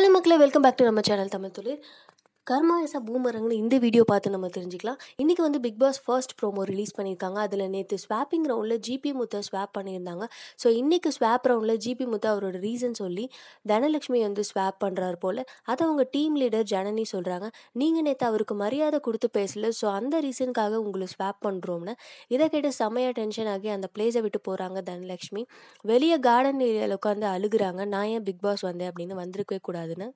hello மக்களே welcome back to நம்ம channel Tamil தொழில் கர்மா இஸ் அ பூமரங்னு இந்த வீடியோ பார்த்து நம்ம தெரிஞ்சுக்கலாம் இன்றைக்கி வந்து Bigg Boss first promo release பண்ணியிருக்காங்க அதில் நேற்று ஸ்வாப்பிங் ரவுண்டில் ஜிபி முத்தா ஸ்வாப் பண்ணியிருந்தாங்க ஸோ இன்றைக்கி ஸ்வாப் ரவுண்டில் ஜிபி முத்தா அவரோட ரீசன் சொல்லி தனலட்சுமி வந்து ஸ்வாப் பண்ணுறாரு போல் அதை அவங்க டீம் லீடர் ஜனனி சொல்கிறாங்க நீங்கள் நேற்று அவருக்கு மரியாதை கொடுத்து பேசல ஸோ அந்த ரீசனுக்காக உங்களை ஸ்வாப் பண்ணுறோம்னு இதை கேட்டு செம்மையாக டென்ஷன் ஆகி அந்த பிளேஸை விட்டு போகிறாங்க தனலட்சுமி வெளியே கார்டன் ஏரியாவில் உட்காந்து அழுகுறாங்க நான் ஏன் பிக் பாஸ் வந்தேன் அப்படின்னு வந்திருக்கவே கூடாதுன்னு